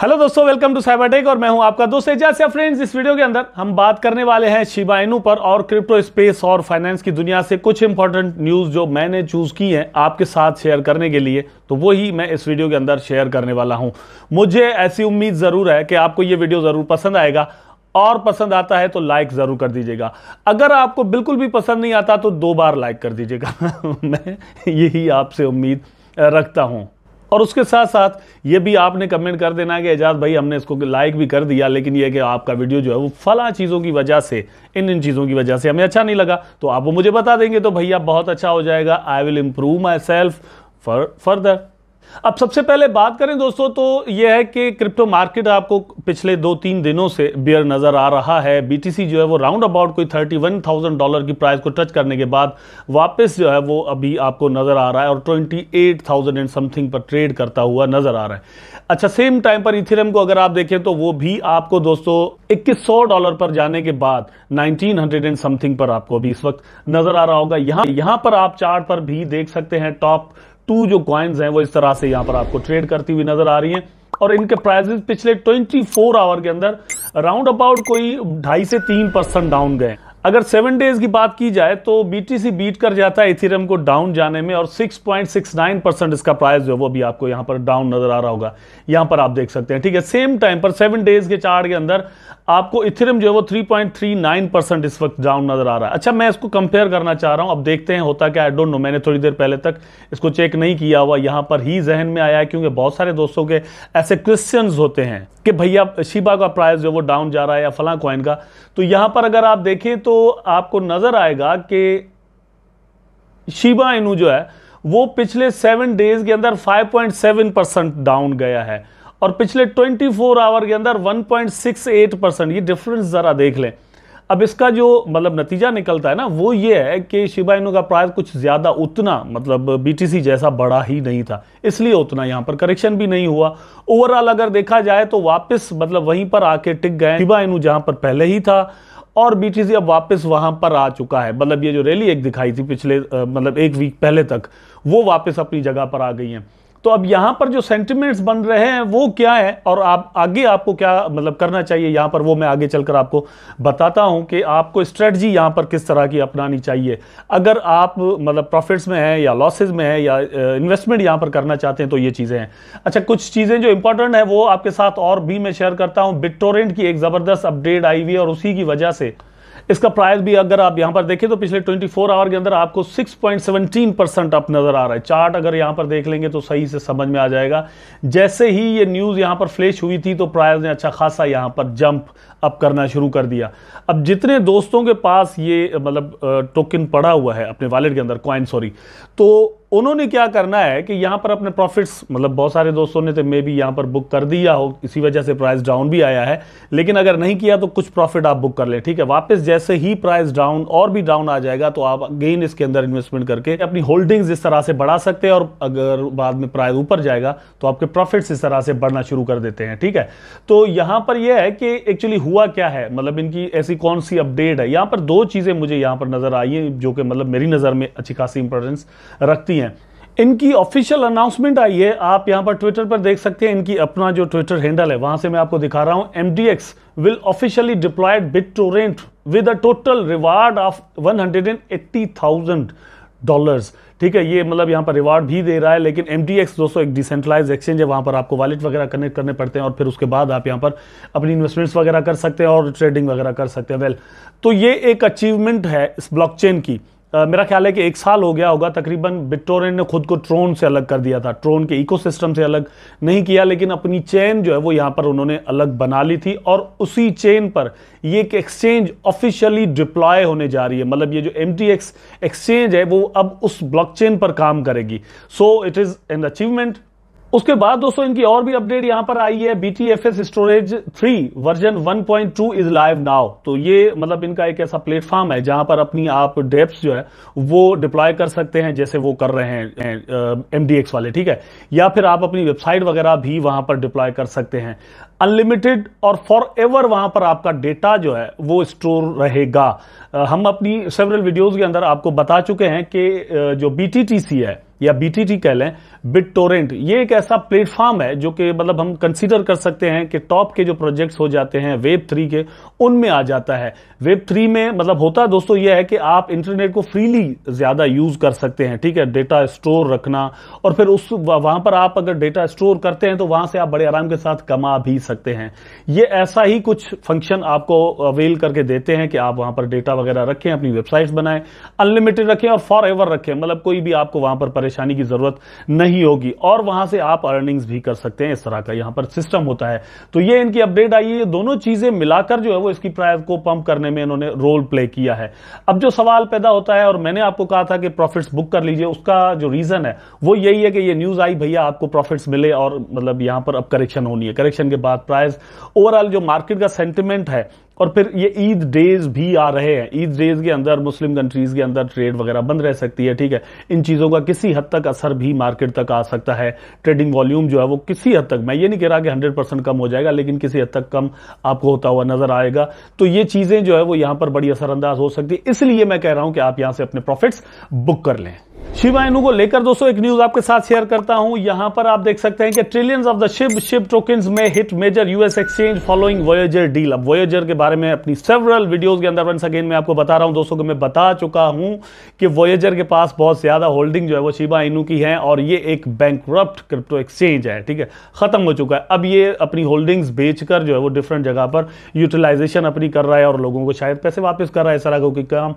hello दोस्तों welcome to take और मैं हूं आपका दोस्त एजाज फ्रेंड्स इस वीडियो के अंदर हम बात करने वाले हैं शिबाइनू पर और क्रिप्टो स्पेस और फाइनेंस की दुनिया से कुछ इंपॉर्टेंट न्यूज़ जो मैंने चूज़ की है आपके साथ शेयर करने के लिए तो वही मैं इस वीडियो के अंदर शेयर करने वाला हूं मुझे ऐसी उम्मीद ज़रूर है कि आपको ये वीडियो ज़रूर पसंद आएगा और पसंद आता है तो लाइक ज़रूर कर दीजिएगा अगर आपको बिल्कुल भी पसंद नहीं आता तो दो बार लाइक कर दीजिएगा मैं यही आपसे उम्मीद रखता हूँ और उसके साथ साथ ये भी आपने कमेंट कर देना कि एजाज भाई हमने इसको लाइक भी कर दिया लेकिन ये कि आपका वीडियो जो है वो फला चीज़ों की वजह से इन इन चीज़ों की वजह से हमें अच्छा नहीं लगा तो आप वो मुझे बता देंगे तो भैया बहुत अच्छा हो जाएगा I will improve myself further अब सबसे पहले बात करें दोस्तों तो यह है कि क्रिप्टो मार्केट आपको पिछले दो तीन दिनों से बियर नज़र आ रहा है बीटीसी जो है वो राउंड अबाउट कोई थर्टी वन थाउजेंड डॉलर की प्राइस को टच करने के बाद वापस जो है वो अभी आपको नज़र आ रहा है और twenty eight thousand and something पर ट्रेड करता हुआ नज़र आ रहा है अच्छा सेम टाइम पर इथेरियम को अगर आप देखें तो वो भी आपको दोस्तों इक्कीस सौ डॉलर पर जाने के बाद नाइनटीन हंड्रेड एंड समथिंग पर आपको अभी इस वक्त नज़र आ रहा होगा यहां यहां पर आप चार्ट पर भी देख सकते हैं टॉप टू जो क्वाइंस हैं वो इस तरह से यहां पर आपको ट्रेड करती हुई नजर आ रही हैं और इनके प्राइजेस पिछले 24 फोर आवर के अंदर राउंड अबाउट कोई ढाई से तीन परसेंट डाउन गए अगर सेवन डेज की बात की जाए तो बीटीसी बीट कर जाता है इथिरम को डाउन जाने में और 6.69 परसेंट इसका प्राइस जो है वो भी आपको यहां पर डाउन नजर आ रहा होगा यहां पर आप देख सकते हैं ठीक है सेम टाइम पर सेवन डेज के चार्ट के अंदर आपको इथेरियम जो है वो 3.39 परसेंट इस वक्त डाउन नजर आ रहा है अच्छा मैं इसको कंपेयर करना चाह रहा हूं अब देखते हैं होता क्या आई डोंट नो मैंने थोड़ी देर पहले तक इसको चेक नहीं किया हुआ यहां पर ही जहन में आया है क्योंकि बहुत सारे दोस्तों के ऐसे क्वेश्चन होते हैं कि भैया शिबा का प्राइस जो वो डाउन जा रहा है या फला कॉइन का तो यहां पर अगर आप देखें तो आपको नजर आएगा कि शिबा इनू जो है वो पिछले सेवन डेज के अंदर 5.7 परसेंट डाउन गया है और पिछले 24 आवर के अंदर 1.68 परसेंट ये डिफरेंस ज़रा देख लें अब इसका जो मतलब नतीजा निकलता है ना वो ये है कि शिबा का प्राइस कुछ ज़्यादा उतना मतलब बीटीसी जैसा बड़ा ही नहीं था इसलिए उतना यहाँ पर करेक्शन भी नहीं हुआ ओवरऑल अगर देखा जाए तो वापस मतलब वहीं पर आके टिक गए शिबा इनू पर पहले ही था और बीटीसी अब वापस वहां पर आ चुका है मतलब ये जो रैली एक दिखाई थी पिछले मतलब एक वीक पहले तक वो वापस अपनी जगह पर आ गई है तो अब यहां पर जो सेंटिमेंट्स बन रहे हैं वो क्या है और आप आगे आपको क्या मतलब करना चाहिए यहां पर वो मैं आगे चलकर आपको बताता हूं कि आपको स्ट्रेटजी यहां पर किस तरह की अपनानी चाहिए अगर आप मतलब प्रॉफिट्स में हैं या लॉसेज में है या इन्वेस्टमेंट यहां पर करना चाहते हैं तो ये चीज़ें हैं अच्छा कुछ चीज़ें जो इंपॉर्टेंट है वो आपके साथ और भी मैं शेयर करता हूँ बिटोरेंट की एक ज़बरदस्त अपडेट आई हुई है और उसी की वजह से इसका प्राइस भी अगर आप यहां पर देखें तो पिछले 24 आवर के अंदर आपको 6.17 परसेंट अप नजर आ रहा है चार्ट अगर यहां पर देख लेंगे तो सही से समझ में आ जाएगा जैसे ही ये न्यूज यहां पर फ्लैश हुई थी तो प्राइस ने अच्छा खासा यहां पर जंप अप करना शुरू कर दिया अब जितने दोस्तों के पास ये मतलब टोकन पड़ा हुआ है अपने वॉलेट के अंदर क्वाइन सॉरी तो उन्होंने क्या करना है कि यहां पर अपने प्रॉफिट्स मतलब बहुत सारे दोस्तों ने तो मे भी यहां पर बुक कर दिया हो इसी वजह से प्राइस डाउन भी आया है लेकिन अगर नहीं किया तो कुछ प्रॉफिट आप बुक कर ले ठीक है वापस जैसे ही प्राइस डाउन और भी डाउन आ जाएगा तो आप अगेन इसके अंदर इन्वेस्टमेंट करके अपनी होल्डिंग्स इस तरह से बढ़ा सकते हैं और अगर बाद में प्राइस ऊपर जाएगा तो आपके प्रॉफिट्स इस तरह से बढ़ना शुरू कर देते हैं ठीक है तो यहां पर यह है कि एक्चुअली हुआ क्या है मतलब इनकी ऐसी कौन सी अपडेट है यहां पर दो चीज़ें मुझे यहां पर नजर आई है जो कि मतलब मेरी नज़र में अच्छी खासी इंपॉर्टेंस रखती नहीं है इनकी ऑफिशियल अनाउंसमेंट आई है आप यहां पर ट्विटर पर देख सकते हैं इनकी अपना जो ट्विटर हैंडल है वहां से मैं आपको दिखा रहा हूं M D X will officially deployed BitTorrent with a total reward of one hundred and eighty thousand dollar ठीक है ये मतलब यहाँ पर रिवार्ड भी दे रहा है लेकिन एम डी एक्स दोस्तों एक डिसेंट्रलाइज एक्सचेंज है वहाँ पर आपको वॉलेट वगैरह कनेक्ट करने पड़ते हैं और फिर उसके बाद आप यहाँ पर अपनी इन्वेस्टमेंट्स वगैरह कर सकते हैं और ट्रेडिंग वगैरह कर सकते हैं वेल तो ये एक अचीवमेंट है इस ब्लॉकचेन की मेरा ख्याल है कि एक साल हो गया होगा तकरीबन बिटोरेंट ने खुद को ट्रोन से अलग कर दिया था ट्रोन के इकोसिस्टम से अलग नहीं किया लेकिन अपनी चेन जो है वो यहाँ पर उन्होंने अलग बना ली थी और उसी चेन पर ये एक एक्सचेंज ऑफिशियली डिप्लॉय होने जा रही है मतलब ये जो एम एक्सचेंज है वो अब उस ब्लॉक पर काम करेगी so it is an achievement उसके बाद दोस्तों इनकी और भी अपडेट यहां पर आई है BTFS storage three version 1.2 is live now तो ये मतलब इनका एक ऐसा प्लेटफॉर्म है जहां पर अपनी आप डेप्स जो है वो डिप्लॉय कर सकते हैं जैसे वो कर रहे हैं एमडीएक्स वाले ठीक है या फिर आप अपनी वेबसाइट वगैरह भी वहां पर डिप्लॉय कर सकते हैं अनलिमिटेड और फॉर एवर वहां पर आपका डेटा जो है वो स्टोर रहेगा हम अपनी सेवरल वीडियोज के अंदर आपको बता चुके हैं कि जो बीटीटीसी है या बीटीटी कह लें बिट टोरेंट ये एक ऐसा प्लेटफॉर्म है जो कि मतलब हम कंसीडर कर सकते हैं कि टॉप के जो प्रोजेक्ट्स हो जाते हैं वेब थ्री के उनमें आ जाता है वेब थ्री में मतलब होता है दोस्तों यह है कि आप इंटरनेट को फ्रीली ज्यादा यूज कर सकते हैं ठीक है डेटा स्टोर रखना और फिर उस वहां पर आप अगर डेटा स्टोर करते हैं तो वहां से आप बड़े आराम के साथ कमा भी सकते हैं ये ऐसा ही कुछ फंक्शन आपको अवेल करके देते हैं कि आप वहां पर डेटा वगैरह रखें अपनी वेबसाइट बनाएं अनलिमिटेड रखें और फॉर एवर रखें मतलब कोई भी आपको वहां पर परेशानी की जरूरत नहीं ही होगी और वहां से आप अर्निंग्स भी कर सकते हैं इस तरह का यहां पर सिस्टम होता है तो ये इनकी अपडेट आई है ये दोनों चीजें मिलाकर जो है वो इसकी प्राइस को पंप करने में इन्होंने रोल प्ले किया है अब जो सवाल पैदा होता है और मैंने आपको कहा था कि प्रॉफिट्स बुक कर लीजिए उसका जो रीजन है वो यही है कि ये न्यूज आई भैया आपको प्रॉफिट्स मिले और मतलब यहां पर अब करेक्शन होनी है करेक्शन के बाद प्राइस ओवरऑल जो मार्केट का सेंटिमेंट है और फिर ये ईद डेज भी आ रहे हैं ईद डेज के अंदर मुस्लिम कंट्रीज के अंदर ट्रेड वगैरह बंद रह सकती है ठीक है इन चीज़ों का किसी हद तक असर भी मार्केट तक आ सकता है ट्रेडिंग वॉल्यूम जो है वो किसी हद तक मैं ये नहीं कह रहा कि हंड्रेड परसेंट कम हो जाएगा लेकिन किसी हद तक कम आपको होता हुआ नजर आएगा तो ये चीज़ें जो है वो यहां पर बड़ी असरअंदाज हो सकती है इसलिए मैं कह रहा हूं कि आप यहाँ से अपने प्रॉफिट्स बुक कर लें शिव आयनू को लेकर दोस्तों एक न्यूज आपके साथ शेयर करता हूं यहां पर आप देख सकते हैं कि trillions of the SHIB SHIB token में hit major US exchange following Voyager deal अब वोयजर के बारे में अपनी सेवरल वीडियोस के अंदर वन अगेन में आपको बता रहा हूं दोस्तों कि मैं बता चुका हूं कि वोयजर के पास बहुत ज्यादा होल्डिंग जो है वो शिवा आइनू की है और ये एक बैंक क्रिप्टो एक्सचेंज है ठीक है खत्म हो चुका है अब ये अपनी होल्डिंग्स बेचकर जो है वो डिफरेंट जगह पर यूटिलाइजेशन अपनी कर रहा है और लोगों को शायद पैसे वापस कर रहा है इस तरह का काम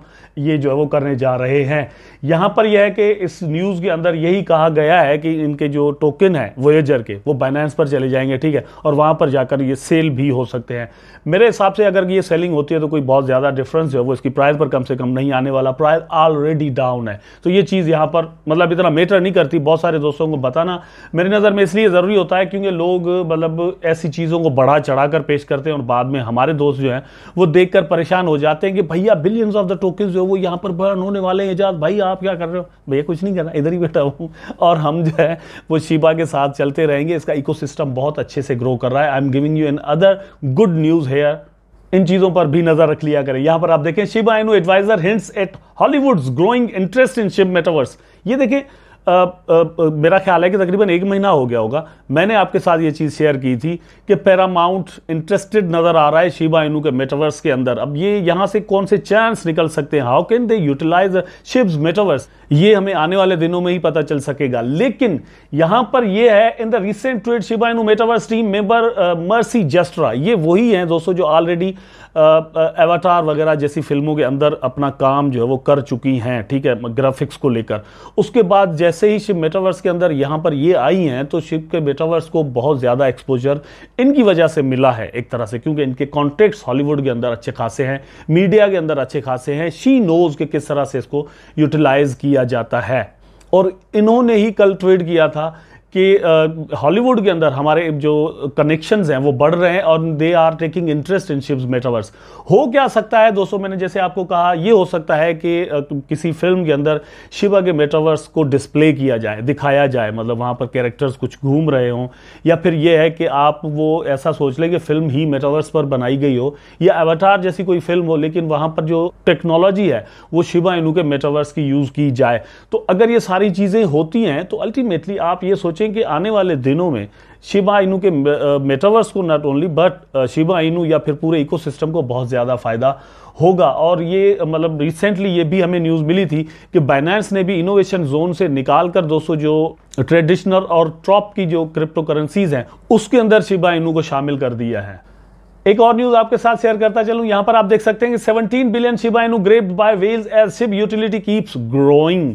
ये जो है वो करने जा रहे हैं यहां पर यह है के इस न्यूज़ के अंदर यही कहा गया है कि इनके जो टोकन है वोएजर के वो बाइनेंस पर चले जाएंगे ठीक है और वहां पर जाकर ये सेल भी हो सकते हैं मेरे हिसाब से अगर ये सेलिंग होती है तो कोई बहुत ज़्यादा डिफरेंस है वो इसकी प्राइस पर कम से कम नहीं आने वाला प्राइस ऑलरेडी डाउन है तो ये चीज़ यहां पर मतलब इतना मैटर नहीं करती बहुत सारे दोस्तों को बताना मेरी नज़र में इसलिए ज़रूरी होता है क्योंकि लोग मतलब ऐसी चीज़ों को बढ़ा चढ़ा पेश करते हैं और बाद में हमारे दोस्त जो है वो देख परेशान हो जाते हैं कि भैया बिलियंस ऑफ द टोकन जो है वो यहां पर बर्न होने वाले हैं एजाज भाई आप क्या कर रहे हो भैया कुछ नहीं करना इधर ही बैठा हूँ और हम जो है वो शिबा के साथ चलते रहेंगे इसका इको बहुत अच्छे से ग्रो कर रहा है I am giving you another good news here इन चीजों पर भी नजर रख लिया करें यहां पर आप देखें Shiba Inu advisor hints at Hollywood growing interest in SHIB metaverse ये देखें आ, आ, आ, मेरा ख्याल है कि तकरीबन एक महीना हो गया होगा मैंने आपके साथ ये चीज़ शेयर की थी कि पैरामाउंट इंटरेस्टेड नज़र आ रहा है शिबा इनू के मेटावर्स के अंदर अब ये यहां से कौन से चांस निकल सकते हैं how can they utilize SHIB's metaverse ये हमें आने वाले दिनों में ही पता चल सकेगा लेकिन यहां पर यह है in the recent tweet Shiba metaverse team member Mercy Jastra ये वही हैं दोस्तों जो ऑलरेडी एवाटार uh, uh, वगैरह जैसी फिल्मों के अंदर अपना काम जो है वो कर चुकी हैं ठीक है ग्राफिक्स को लेकर उसके बाद जैसे ही शिव मेटावर्स के अंदर यहाँ पर ये आई हैं तो शिव के मेटावर्स को बहुत ज़्यादा एक्सपोजर इनकी वजह से मिला है एक तरह से क्योंकि इनके कॉन्टेक्ट्स हॉलीवुड के अंदर अच्छे खासे हैं मीडिया के अंदर अच्छे खासे हैं शी नोज के किस तरह से इसको यूटिलाइज किया किया जाता है और इन्होंने ही कल ट्वीट किया था कि हॉलीवुड के अंदर हमारे जो कनेक्शंस हैं वो बढ़ रहे हैं और they are taking interest in SHIB's metaverse हो क्या सकता है दोस्तों मैंने जैसे आपको कहा ये हो सकता है कि किसी फिल्म के अंदर शिवा के मेटावर्स को डिस्प्ले किया जाए दिखाया जाए मतलब वहाँ पर कैरेक्टर्स कुछ घूम रहे हों या फिर यह है कि आप वो ऐसा सोच लें कि फिल्म ही मेटावर्स पर बनाई गई हो या एवटार जैसी कोई फिल्म हो लेकिन वहाँ पर जो टेक्नोलॉजी है वो शिवा इनू के मेटावर्स की यूज़ की जाए तो अगर ये सारी चीज़ें होती हैं तो अल्टीमेटली आप ये सोच सोचें कि आने वाले दिनों में शिबा इनू के मेटावर्स को not only but Shiba Inu या फिर पूरे इकोसिस्टम को बहुत ज़्यादा फायदा होगा और ये मतलब रिसेंटली ये भी हमें न्यूज़ मिली थी कि बाइनेंस ने भी इनोवेशन जोन से निकाल कर दोस्तों जो ट्रेडिशनल और ट्रॉप की जो क्रिप्टो करेंसीज हैं उसके अंदर शिबा इनू को शामिल कर दिया है एक और न्यूज आपके साथ शेयर करता चलूं यहां पर आप देख सकते हैं कि 17 billion Shiba Inu grabbed by whales as SHIB utility keeps growing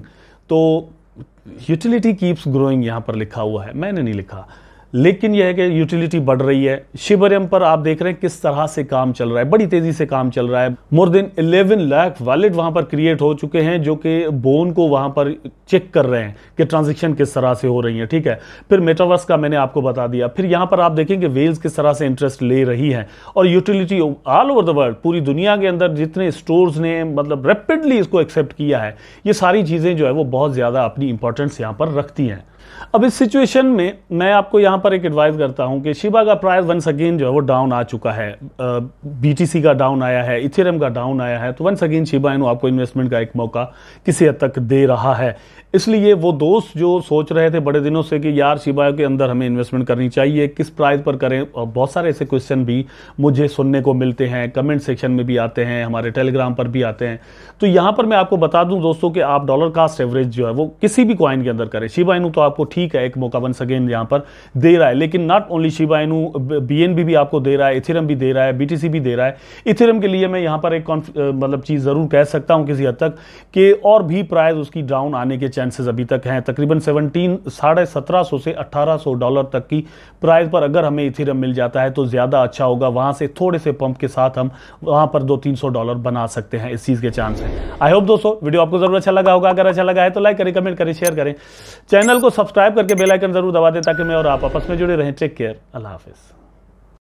तो यूटिलिटी कीप्स ग्रोइंग यहां पर लिखा हुआ है मैंने नहीं लिखा लेकिन यह है कि यूटिलिटी बढ़ रही है शिबरम पर आप देख रहे हैं किस तरह से काम चल रहा है बड़ी तेजी से काम चल रहा है मोर देन 11 लाख वैलेट वहां पर क्रिएट हो चुके हैं जो कि बोन को वहां पर चेक कर रहे हैं कि ट्रांजेक्शन किस तरह से हो रही है ठीक है फिर मेटावर्स का मैंने आपको बता दिया फिर यहां पर आप देखें कि वेल्स किस तरह से इंटरेस्ट ले रही है और utility all over the world पूरी दुनिया के अंदर जितने स्टोर्स ने मतलब रेपिडली इसको एक्सेप्ट किया है ये सारी चीज़ें जो है वो बहुत ज़्यादा अपनी इंपॉर्टेंस यहां पर रखती हैं अब इस सिचुएशन में मैं आपको यहां पर एक एडवाइस करता हूं कि शिबा का प्राइस वंस अगेन जो है वो डाउन आ चुका है बीटीसी का डाउन आया है इथेरियम का डाउन आया है तो वंस अगेन शिबा इन आपको इन्वेस्टमेंट का एक मौका किसी हद तक दे रहा है इसलिए वो दोस्त जो सोच रहे थे बड़े दिनों से कि यार शिबा के अंदर हमें इन्वेस्टमेंट करनी चाहिए किस प्राइस पर करें और बहुत सारे ऐसे क्वेश्चन भी मुझे सुनने को मिलते हैं कमेंट सेक्शन में भी आते हैं हमारे टेलीग्राम पर भी आते हैं तो यहां पर मैं आपको बता दूं दोस्तों कि आप डॉलर कास्ट एवरेज जो है वो किसी भी क्वाइन के अंदर करें शिबा इनू तो आप आपको ठीक है एक मौका वंस अगेन यहाँ पर दे रहा है लेकिन नॉट ओनली शिबाइनू बीएनबी भी आपको दे रहा है इथिरम भी दे रहा है बीटीसी भी दे रहा है इथिरम के लिए मैं यहाँ पर एक मतलब चीज़ ज़रूर कह सकता हूँ किसी हद तक कि और भी प्राइस उसकी डाउन आने के चांसेस अभी तक हैं तकरीबन सेवनटीन साढ़े सत्रह से अट्ठारह डॉलर तक की प्राइस पर अगर हमें इथिरम मिल जाता है तो ज़्यादा अच्छा होगा वहाँ से थोड़े से पंप के साथ हम वहाँ पर दो तीन डॉलर बना सकते हैं इस चीज़ के चांस है आई होप दोस्तों वीडियो आपको ज़रूर अच्छा लगा होगा अगर अच्छा लगा है तो लाइक करें कमेंट करें शेयर करें चैनल को सब सब्सक्राइब करके बेल आइकन जरूर दबा दें ताकि मैं और आप आपस में जुड़े रहें टेक केयर अल्लाह हाफिज़